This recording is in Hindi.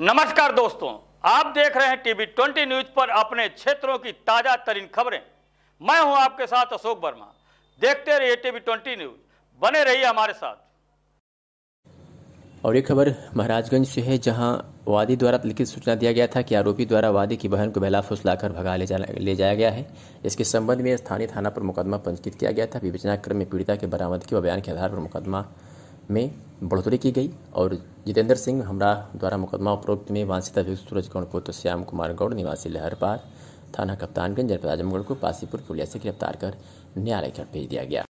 नमस्कार दोस्तों आप देख रहे हैं टीवी ट्वेंटी न्यूज पर अपने क्षेत्रों की ताजा तरीन खबरें मैं हूं आपके साथ अशोक वर्मा देखते रहिए टीवी ट्वेंटी न्यूज बने रहिए हमारे साथ और ये खबर महाराजगंज से है जहां वादी द्वारा लिखित सूचना दिया गया था कि आरोपी द्वारा वादी की बहन को बहला फुसलाकर भगा ले जाना ले जाया गया है इसके संबंध में स्थानीय थाना पर मुकदमा पंजीकृत किया गया था विवेचना क्रम में पीड़िता के बरामदगी और बयान के आधार पर मुकदमा में बढ़ोतरी की गई और जितेंद्र सिंह हमरा द्वारा मुकदमा उपरोक्त में वांछित अभियुक्त सूरज गौड़ तो श्याम कुमार गौड़ निवासी लहरपार थाना कप्तानगंज जनपद आजमगढ़ को पासीपुर पुलिया से गिरफ्तार कर न्यायालय घर भेज दिया गया